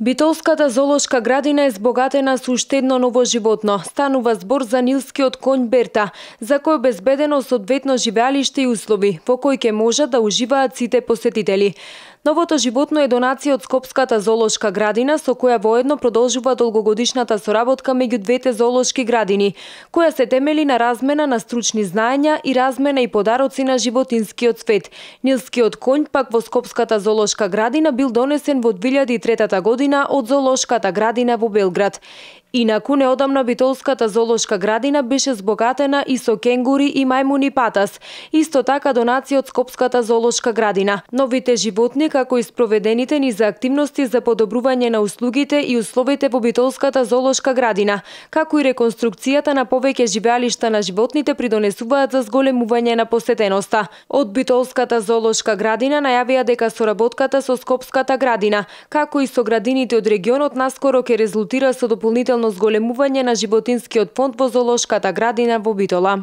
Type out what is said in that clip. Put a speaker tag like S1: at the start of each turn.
S1: Битолската золошка градина е збогатена со уште едно ново животно. Станува збор за нилскиот конј Берта, за кој безбедено соодветно живеалиште и услови, во кои ќе можат да уживаат сите посетители. Новото животно е донација од Скопската золошка градина, со која воедно продолжува долгогодишната соработка меѓу двете золошки градини, која се темели на размена на стручни знаења и размена и подароци на животинскиот свет. Нилскиот конј пак во Скопската золошка градина бил донесен во 2003 година година од Золошката градина во Белград. Инаку неодамна Битолската зоолошка градина беше збогатена и со кенгури и мајмуни патас, исто така донаци од Скопската зоолошка градина. Новите животни, како и спроведените ни за активности за подобрување на услугите и условите во Битолската зоолошка градина, како и реконструкцијата на повеќе живеалишта на животните придонесуваат за зголемување на посетеноста. Од Битолската зоолошка градина најавија дека соработката со Скопската градина, како и со градините од регионот наскоро ќе резултира со дополнителни постојано зголемување на животинскиот фонд во зоолошката градина во Битола.